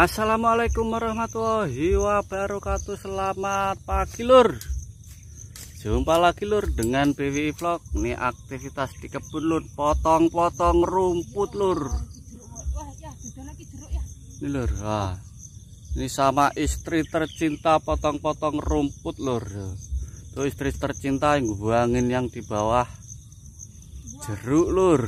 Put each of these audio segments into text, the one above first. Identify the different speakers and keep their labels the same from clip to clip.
Speaker 1: Assalamualaikum warahmatullahi wabarakatuh Selamat pagi lur Jumpa lagi lur dengan BWI Vlog Ini aktivitas di kebun lur Potong-potong rumput lur Ini lur Wah. Ini sama istri tercinta potong-potong rumput lur Tuh istri tercinta yang buangin yang di bawah Jeruk lur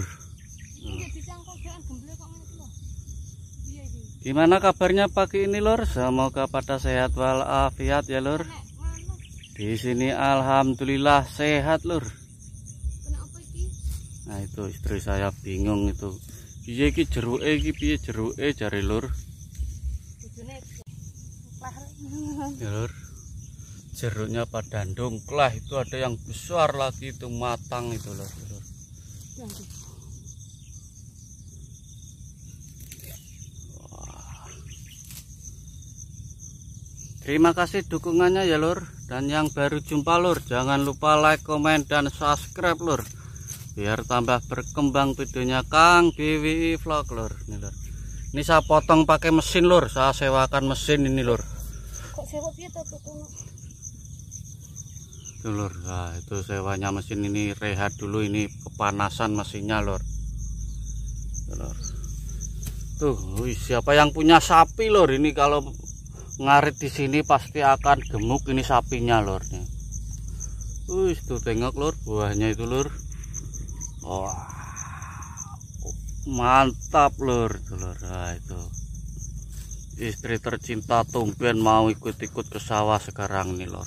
Speaker 1: Gimana kabarnya pagi ini lor? Semoga pada sehat walafiat ya lor. Di sini alhamdulillah sehat lor. Nah itu istri saya bingung itu. Piye iki jeruke iki piye jeruke jari lur. Ya lur. Jeruknya pada dongklah itu ada yang besar lagi itu matang itu lor. Iya, Terima kasih dukungannya ya lur Dan yang baru jumpa lur Jangan lupa like, komen, dan subscribe lur Biar tambah berkembang videonya Kang Dewi Vlog lur Ini lur Ini saya potong pakai mesin lur Saya sewakan mesin ini lur Kok sewa kita Itu lur nah, Itu sewanya mesin ini rehat dulu Ini kepanasan mesinnya lur Tuh, tuh siapa yang punya sapi lor ini kalau ngarit di sini pasti akan gemuk ini sapinya lor nih. Wih, tuh tengok lor buahnya itu lor. Wah. Oh, mantap lor itu lor. Nah, itu. Istri tercinta tumben mau ikut-ikut ke sawah sekarang nih lor.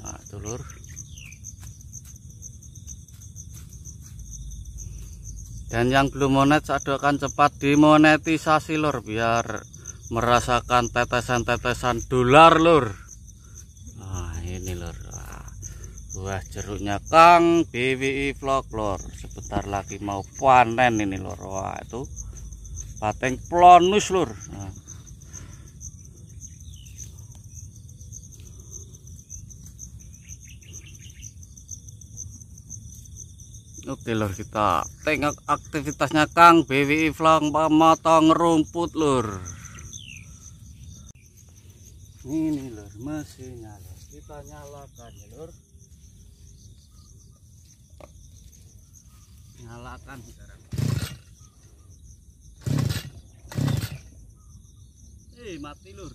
Speaker 1: Nah, itu lor. dan yang belum monet akan cepat dimonetisasi lur biar merasakan tetesan-tetesan dolar lur nah ini lur buah jeruknya Kang BWI vlog lor sebentar lagi mau panen ini lor wah itu pateng plonus lor nah. Oke lor kita tengok aktivitasnya Kang BWI Flang pemotong rumput lur. Ini lur masih nyala Kita nyalakan ya lur. Nyalakan sekarang. Eh mati lur.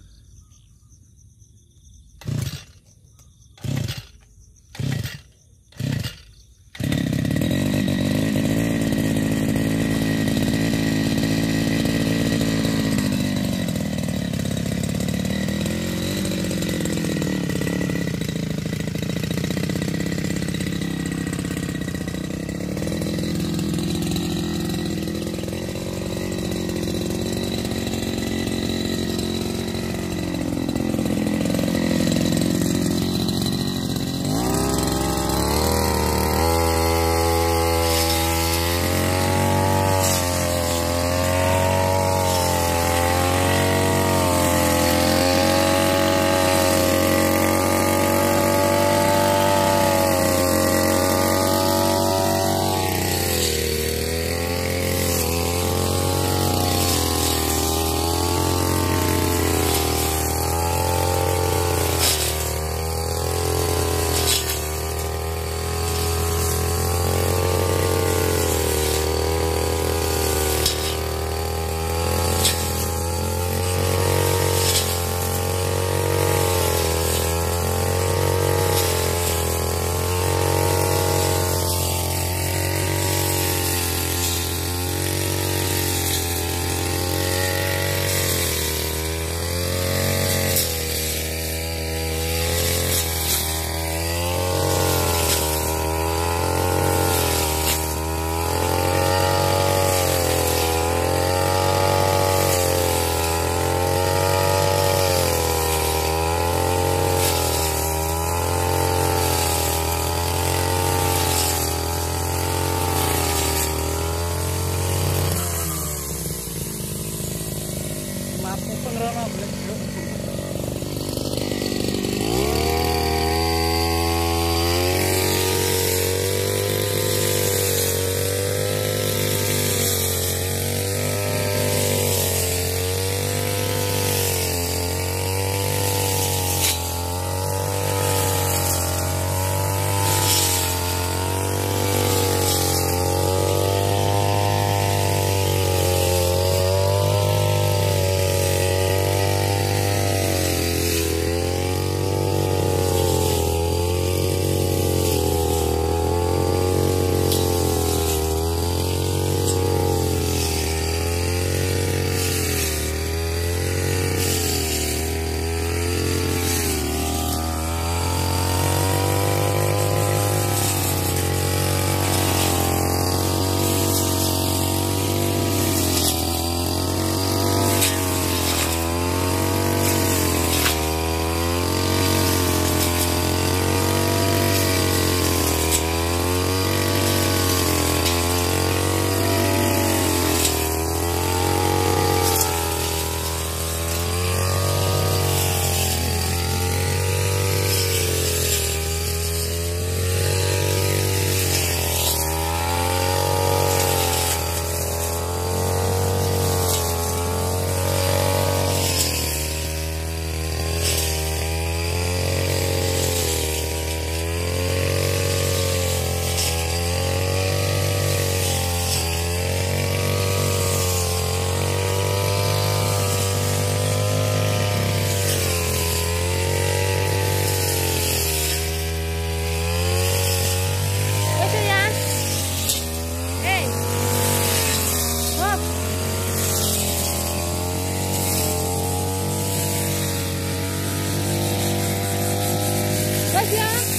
Speaker 1: 家。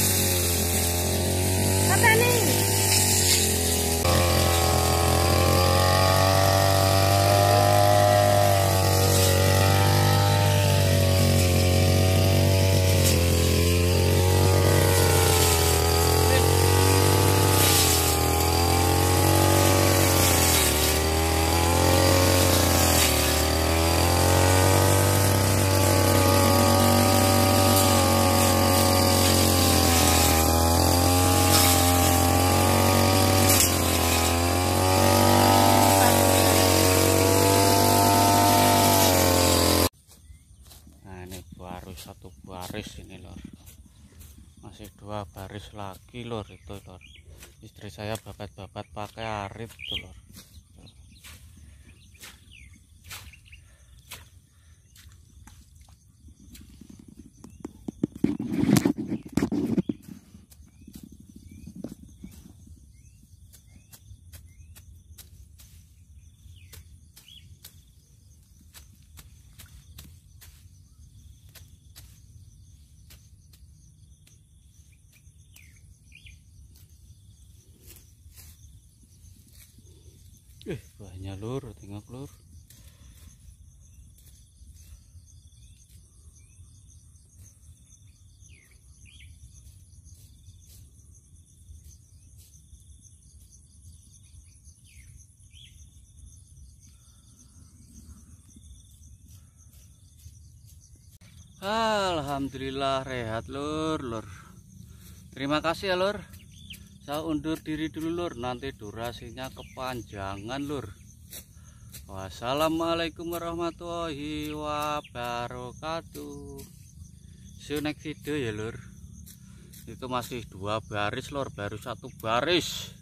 Speaker 1: garis lagi lor itu lor istri saya babat-babat pakai arit tuh lor Eh, banyak lur, tengok lur. Alhamdulillah rehat lur lur. Terima kasih ya lur saya undur diri dulu lur nanti durasinya kepanjangan lur wassalamualaikum warahmatullahi wabarakatuh see you next video ya lur itu masih dua baris lor baru satu baris